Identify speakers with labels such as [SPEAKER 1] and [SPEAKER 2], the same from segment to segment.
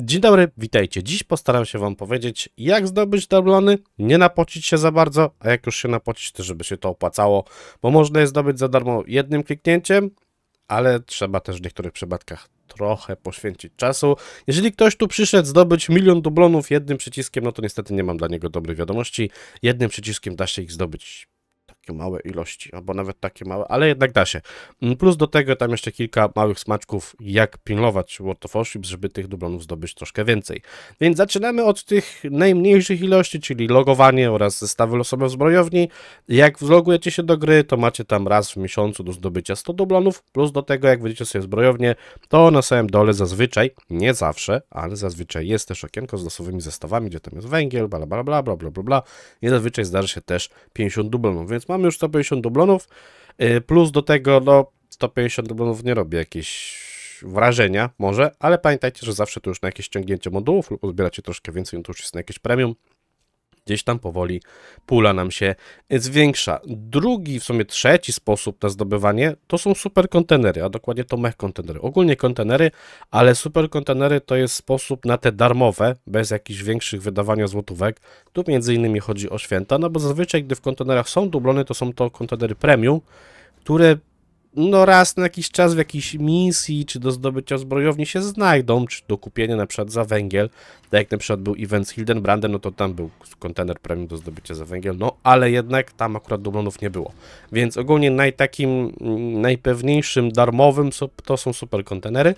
[SPEAKER 1] Dzień dobry, witajcie. Dziś postaram się Wam powiedzieć, jak zdobyć dublony, nie napocić się za bardzo, a jak już się napocić, to żeby się to opłacało, bo można je zdobyć za darmo jednym kliknięciem, ale trzeba też w niektórych przypadkach trochę poświęcić czasu. Jeżeli ktoś tu przyszedł zdobyć milion dublonów jednym przyciskiem, no to niestety nie mam dla niego dobrej wiadomości. Jednym przyciskiem da się ich zdobyć takie małe ilości, albo nawet takie małe, ale jednak da się. Mm, plus do tego tam jeszcze kilka małych smaczków, jak pilnować World of Warships, żeby tych dublonów zdobyć troszkę więcej. Więc zaczynamy od tych najmniejszych ilości, czyli logowanie oraz zestawy losowe w zbrojowni. Jak zlogujecie się do gry, to macie tam raz w miesiącu do zdobycia 100 dublonów, plus do tego, jak wejdziecie sobie zbrojownię, to na samym dole zazwyczaj, nie zawsze, ale zazwyczaj jest też okienko z losowymi zestawami, gdzie tam jest węgiel, bla bla bla bla bla bla bla. I zazwyczaj zdarzy się też 50 dublonów, więc mam mamy już 150 dublonów, y, plus do tego, no, 150 dublonów nie robi jakieś wrażenia może, ale pamiętajcie, że zawsze to już na jakieś ściągnięcie modułów lub odbieracie troszkę więcej, no to już jest na jakieś premium, gdzieś tam powoli pula nam się zwiększa. Drugi, w sumie trzeci sposób na zdobywanie to są super kontenery, a dokładnie to mech kontenery. Ogólnie kontenery, ale super kontenery to jest sposób na te darmowe, bez jakichś większych wydawania złotówek. Tu między innymi chodzi o święta, no bo zazwyczaj, gdy w kontenerach są dublony, to są to kontenery premium, które no raz na jakiś czas w jakiejś misji, czy do zdobycia zbrojowni się znajdą, czy do kupienia na przykład za węgiel, tak jak na przykład był event z Hildenbrandem, no to tam był kontener premium do zdobycia za węgiel, no ale jednak tam akurat dublonów nie było. Więc ogólnie naj, takim mm, najpewniejszym darmowym to są super kontenery,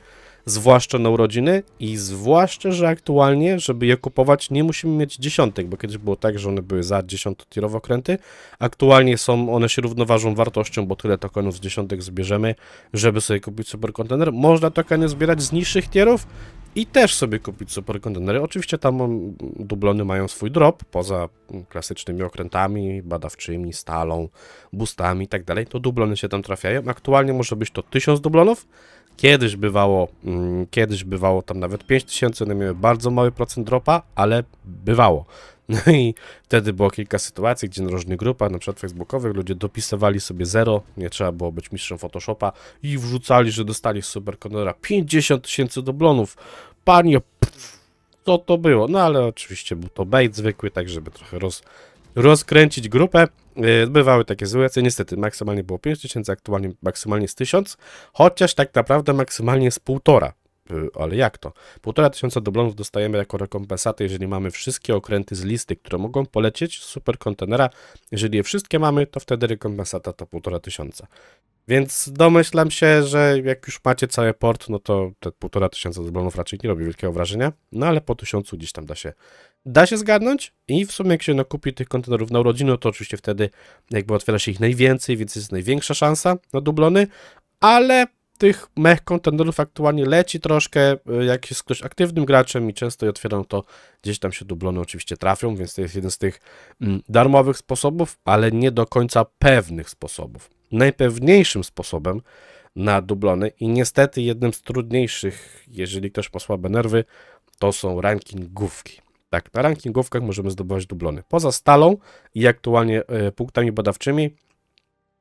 [SPEAKER 1] zwłaszcza na urodziny i zwłaszcza, że aktualnie, żeby je kupować, nie musimy mieć dziesiątek, bo kiedyś było tak, że one były za dziesiątotirowe okręty. Aktualnie są, one się równoważą wartością, bo tyle tokenów z dziesiątek zbierzemy, żeby sobie kupić superkontener. Można tokeny zbierać z niższych tierów, i też sobie kupić super kontenery. Oczywiście tam mm, dublony mają swój drop, poza mm, klasycznymi okrętami, badawczymi, stalą, boostami i tak dalej, to dublony się tam trafiają. Aktualnie może być to 1000 dublonów, Kiedyś bywało, mm, kiedyś bywało tam nawet 5000, one miały bardzo mały procent dropa, ale bywało. No i wtedy było kilka sytuacji, gdzie na różnych grupach, na przykład facebookowych, ludzie dopisywali sobie zero, nie trzeba było być mistrzem Photoshopa i wrzucali, że dostali z Superconora 50 tysięcy doblonów. Panie, pff, co to było? No ale oczywiście był to bait zwykły, tak żeby trochę roz, rozkręcić grupę. E, bywały takie sytuacje, niestety maksymalnie było 5000, aktualnie maksymalnie jest 1000, chociaż tak naprawdę maksymalnie jest 1,5. E, ale jak to? tysiąca dublonów dostajemy jako rekompensatę, jeżeli mamy wszystkie okręty z listy, które mogą polecieć z superkontenera. Jeżeli je wszystkie mamy, to wtedy rekompensata to tysiąca. Więc domyślam się, że jak już macie cały port, no to te półtora tysiąca dublonów raczej nie robi wielkiego wrażenia, no ale po tysiącu gdzieś tam da się, da się zgarnąć i w sumie jak się nakupi no, tych kontenerów na urodziny, no to oczywiście wtedy jakby otwiera się ich najwięcej, więc jest największa szansa na dublony, ale tych mech kontenerów aktualnie leci troszkę, y, jak jest ktoś aktywnym graczem i często je otwieram, to gdzieś tam się dublony oczywiście trafią, więc to jest jeden z tych mm, darmowych sposobów, ale nie do końca pewnych sposobów najpewniejszym sposobem na dublony i niestety jednym z trudniejszych, jeżeli ktoś ma słabe nerwy, to są rankingówki. Tak, na rankingówkach możemy zdobywać dublony. Poza stalą i aktualnie e, punktami badawczymi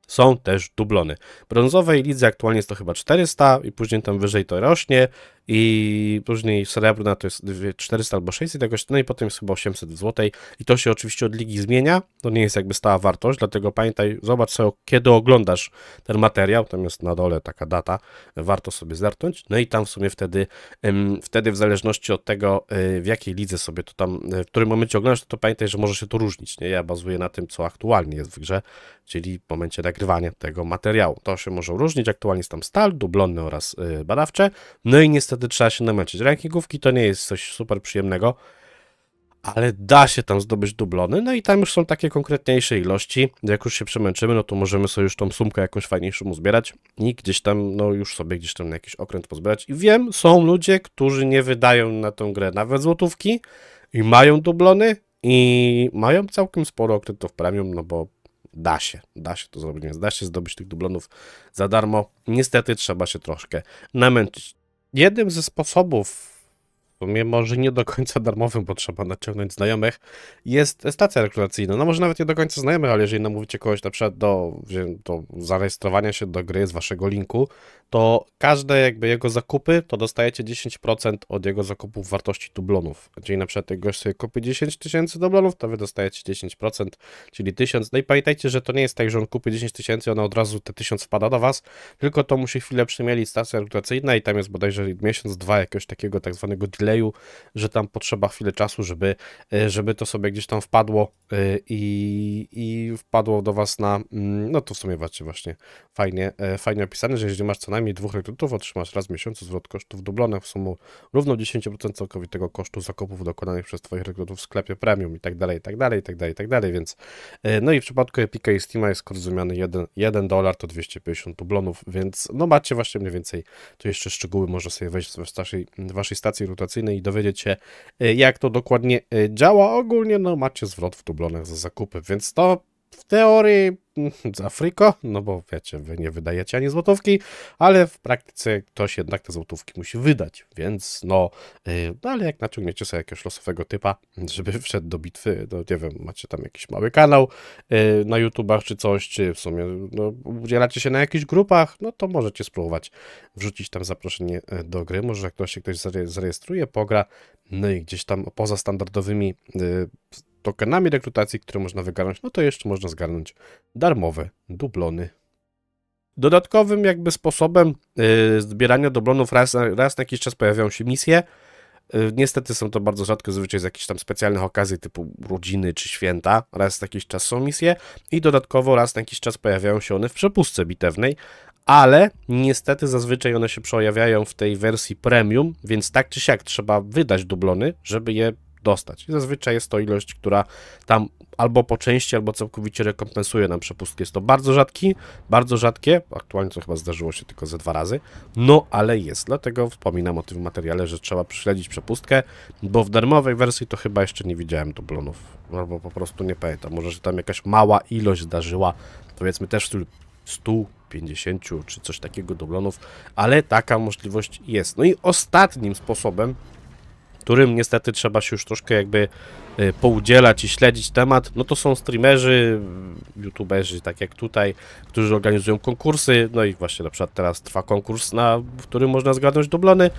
[SPEAKER 1] są też dublony. Brązowej lidze aktualnie jest to chyba 400 i później tam wyżej to rośnie i później srebrna to jest 400 albo 600 jakoś, no i potem jest chyba 800 zł złotej i to się oczywiście od ligi zmienia, to nie jest jakby stała wartość, dlatego pamiętaj, zobacz sobie, kiedy oglądasz ten materiał, tam jest na dole taka data, warto sobie zerknąć, no i tam w sumie wtedy, wtedy w zależności od tego, e, w jakiej lidze sobie to tam, e, w którym momencie oglądasz, to, to pamiętaj, że może się to różnić, nie? Ja bazuję na tym, co aktualnie jest w grze, czyli w momencie nagrywania tego materiału. To się może różnić, aktualnie jest tam stal, dublonny oraz e, badawcze, no i niestety naprawdę trzeba się namęczyć. Rankingówki to nie jest coś super przyjemnego, ale da się tam zdobyć dublony, no i tam już są takie konkretniejsze ilości. Jak już się przemęczymy, no to możemy sobie już tą sumkę jakąś fajniejszą uzbierać i gdzieś tam, no już sobie gdzieś tam na jakiś okręt pozbierać. I wiem, są ludzie, którzy nie wydają na tą grę nawet złotówki i mają dublony i mają całkiem sporo okrętów premium, no bo da się, da się to zrobić, więc da się zdobyć tych dublonów za darmo. Niestety trzeba się troszkę namęczyć jednym ze sposobów mimo może nie do końca darmowym, bo trzeba naciągnąć znajomych, jest stacja rekrutacyjna. No może nawet nie do końca znajomych, ale jeżeli namówicie kogoś na przykład do, do zarejestrowania się do gry z waszego linku, to każde jakby jego zakupy, to dostajecie 10% od jego zakupów wartości dublonów. Czyli na przykład jak gość sobie kupi 10 tysięcy dublonów, to wy dostajecie 10%, czyli 1000. No i pamiętajcie, że to nie jest tak, że on kupi 10 tysięcy, ona od razu te 1000 wpada do was, tylko to musi chwilę przemielić stacja rekrutacyjna i tam jest bodajże miesiąc, dwa jakiegoś takiego tak zwanego delay że tam potrzeba chwilę czasu, żeby, e, żeby to sobie gdzieś tam wpadło e, i, i wpadło do was na, mm, no to w sumie właśnie, właśnie fajnie, e, fajnie opisane, że jeżeli masz co najmniej dwóch rekrutów, otrzymasz raz w miesiącu zwrot kosztów dublonych w sumie równo 10% całkowitego kosztu zakupów dokonanych przez twoich rekrutów w sklepie premium i tak dalej, i tak dalej, i tak dalej, i tak dalej, więc no i w przypadku Epica i Steama jest kurs 1, 1 dolar to 250 dublonów, więc no macie właśnie mniej więcej, tu jeszcze szczegóły można sobie wejść w waszej, waszej stacji rotacyjnej i dowiedzieć się, y, jak to dokładnie y, działa. Ogólnie no, macie zwrot w dublonach za zakupy, więc to w teorii za friko, no bo wiecie, wy nie wydajecie ani złotówki, ale w praktyce ktoś jednak te złotówki musi wydać, więc no, y, no ale jak naciągniecie sobie jakiegoś losowego typa, żeby wszedł do bitwy, no nie wiem, macie tam jakiś mały kanał y, na YouTubach czy coś, czy w sumie no, udzielacie się na jakichś grupach, no to możecie spróbować wrzucić tam zaproszenie y, do gry, może jak ktoś się ktoś zarejestruje, pogra, no i gdzieś tam poza standardowymi tokenami rekrutacji, które można wygarnąć, no to jeszcze można zgarnąć darmowe dublony. Dodatkowym jakby sposobem y, zbierania dublonów raz, raz na jakiś czas pojawiają się misje. Y, niestety są to bardzo rzadko, zwyczaj z jakichś tam specjalnych okazji typu rodziny czy święta. Raz na jakiś czas są misje i dodatkowo raz na jakiś czas pojawiają się one w przepustce bitewnej, ale niestety zazwyczaj one się przejawiają w tej wersji premium, więc tak czy siak trzeba wydać dublony, żeby je dostać. I zazwyczaj jest to ilość, która tam albo po części, albo całkowicie rekompensuje nam przepustkę. Jest to bardzo rzadki, bardzo rzadkie, aktualnie to chyba zdarzyło się tylko ze dwa razy, no ale jest, dlatego wspominam o tym w materiale, że trzeba prześledzić przepustkę, bo w darmowej wersji to chyba jeszcze nie widziałem dublonów, albo po prostu nie pamiętam, może się tam jakaś mała ilość zdarzyła, powiedzmy też w 100 50 czy coś takiego dublonów, ale taka możliwość jest. No i ostatnim sposobem, którym niestety trzeba się już troszkę jakby Y, poudzielać i śledzić temat, no to są streamerzy, youtuberzy, tak jak tutaj, którzy organizują konkursy, no i właśnie na przykład teraz trwa konkurs, na, w którym można zgadnąć dublony,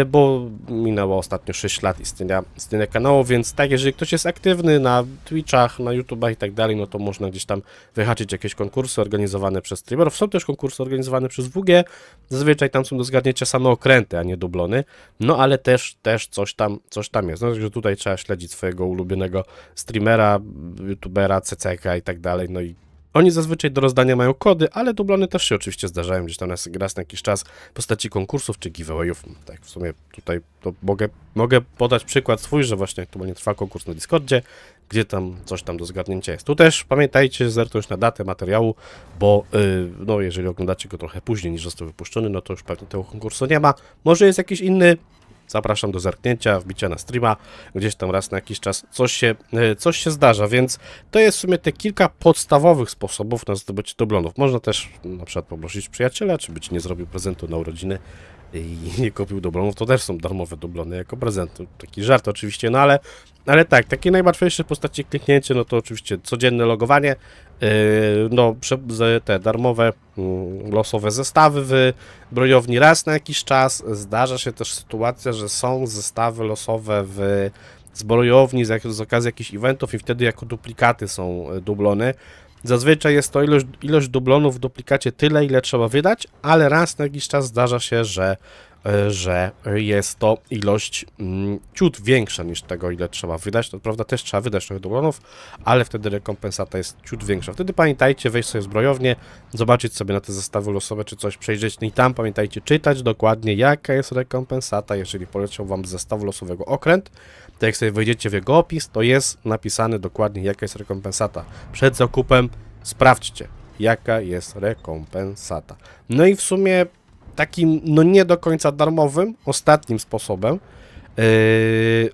[SPEAKER 1] y, bo minęło ostatnio 6 lat istnienia, istnienia kanału, więc tak, jeżeli ktoś jest aktywny na Twitchach, na YouTubach i tak dalej, no to można gdzieś tam wyhaczyć jakieś konkursy organizowane przez streamerów. Są też konkursy organizowane przez WG, zazwyczaj tam są do zgadnięcia same okręty, a nie dublony, no ale też, też coś tam, coś tam jest, no także tutaj trzeba śledzić swojego ulubionego streamera, youtubera, CCK i tak dalej, no i oni zazwyczaj do rozdania mają kody, ale dublony też się oczywiście zdarzają gdzieś tam raz, raz na jakiś czas w postaci konkursów czy giveawayów. Tak, w sumie tutaj to mogę, mogę podać przykład swój, że właśnie aktualnie trwa konkurs na Discordzie, gdzie tam coś tam do zgadnięcia jest. Tu też pamiętajcie zerknąć na datę materiału, bo yy, no, jeżeli oglądacie go trochę później niż został wypuszczony, no to już pewnie tego konkursu nie ma. Może jest jakiś inny zapraszam do zerknięcia, wbicia na streama, gdzieś tam raz na jakiś czas coś się, e, coś się zdarza, więc to jest w sumie te kilka podstawowych sposobów na zdobycie dublonów. Można też na przykład poprosić przyjaciela, czy być nie zrobił prezentu na urodziny i nie kupił dublonów, to też są darmowe dublony jako prezent. Taki żart oczywiście, no ale, ale tak, takie najłatwiejsze postaci kliknięcie, no to oczywiście codzienne logowanie, Yy, no, te darmowe mm, losowe zestawy w brojowni raz na jakiś czas. Zdarza się też sytuacja, że są zestawy losowe w zbrojowni z, z okazji jakichś eventów i wtedy jako duplikaty są e, dublone. Zazwyczaj jest to ilość, ilość dublonów w duplikacie tyle, ile trzeba wydać, ale raz na jakiś czas zdarza się, że że jest to ilość mm, ciut większa niż tego, ile trzeba wydać. To prawda, też trzeba wydać trochę dolarów, ale wtedy rekompensata jest ciut większa. Wtedy pamiętajcie, wejść sobie w zbrojownię, zobaczyć sobie na te zestawy losowe, czy coś przejrzeć. i tam pamiętajcie, czytać dokładnie, jaka jest rekompensata. Jeżeli poleciał Wam z zestawu losowego okręt, to tak jak sobie wejdziecie w jego opis, to jest napisane dokładnie, jaka jest rekompensata. Przed zakupem sprawdźcie, jaka jest rekompensata. No i w sumie takim, no nie do końca darmowym, ostatnim sposobem, yy,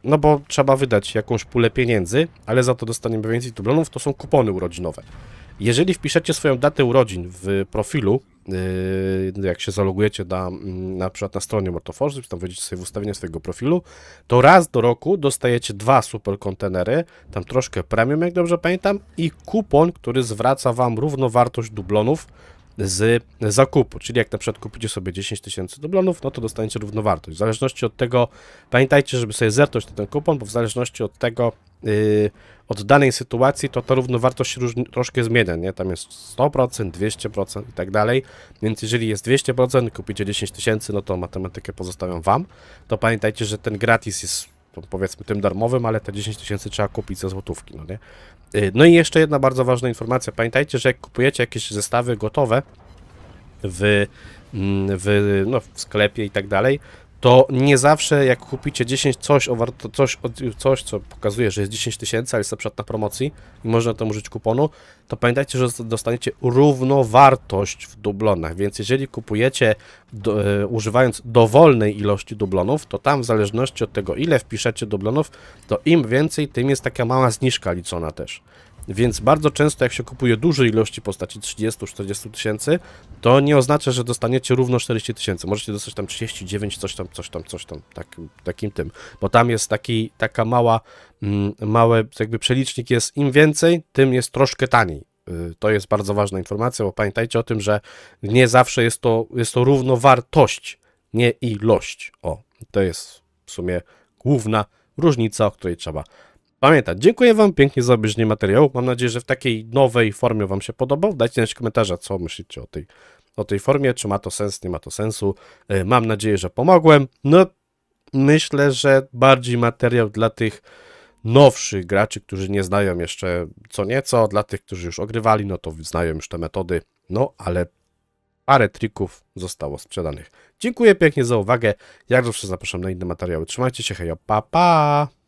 [SPEAKER 1] no bo trzeba wydać jakąś pulę pieniędzy, ale za to dostaniemy więcej dublonów to są kupony urodzinowe. Jeżeli wpiszecie swoją datę urodzin w profilu, yy, jak się zalogujecie na, mm, na przykład na stronie Mortoforge, tam wejdziecie sobie w ustawienia swojego profilu, to raz do roku dostajecie dwa super kontenery, tam troszkę premium, jak dobrze pamiętam, i kupon, który zwraca Wam równowartość dublonów, z zakupu. Czyli jak na przykład kupicie sobie 10 tysięcy dublonów, no to dostaniecie równowartość. W zależności od tego, pamiętajcie, żeby sobie zerknąć na ten kupon, bo w zależności od tego, yy, od danej sytuacji, to ta równowartość się różni, troszkę zmienia, nie? Tam jest 100%, 200% i tak dalej. Więc jeżeli jest 200%, kupicie 10 tysięcy, no to matematykę pozostawiam Wam. To pamiętajcie, że ten gratis jest powiedzmy tym darmowym, ale te 10 tysięcy trzeba kupić za złotówki, no nie? Y, no i jeszcze jedna bardzo ważna informacja. Pamiętajcie, że jak kupujecie jakieś zestawy gotowe w, mm, w, no, w sklepie i tak dalej, to nie zawsze jak kupicie 10 coś, o warto, coś, coś co pokazuje, że jest 10 tysięcy, ale jest na przykład na promocji i można tam użyć kuponu, to pamiętajcie, że dostaniecie równowartość w dublonach, więc jeżeli kupujecie do, e, używając dowolnej ilości dublonów, to tam w zależności od tego ile wpiszecie dublonów, to im więcej, tym jest taka mała zniżka liczona też. Więc bardzo często jak się kupuje duże ilości postaci 30-40 tysięcy, to nie oznacza, że dostaniecie równo 40 tysięcy. Możecie dostać tam 39, coś tam, coś tam, coś tam, tak, takim tym. Bo tam jest taki, taka mała, mm, małe, jakby przelicznik jest im więcej, tym jest troszkę taniej. Y, to jest bardzo ważna informacja, bo pamiętajcie o tym, że nie zawsze jest to, jest to równowartość, nie ilość. O, to jest w sumie główna różnica, o której trzeba pamiętać. Dziękuję Wam pięknie za obejrzenie materiału. Mam nadzieję, że w takiej nowej formie Wam się podobał. Dajcie znać w co myślicie o tej, o tej formie, czy ma to sens, nie ma to sensu. E, mam nadzieję, że pomogłem. No, myślę, że bardziej materiał dla tych nowszych graczy, którzy nie znają jeszcze co nieco, dla tych, którzy już ogrywali, no to znają już te metody, no ale parę trików zostało sprzedanych. Dziękuję pięknie za uwagę, jak zawsze zapraszam na inne materiały, trzymajcie się, hejo, pa pa!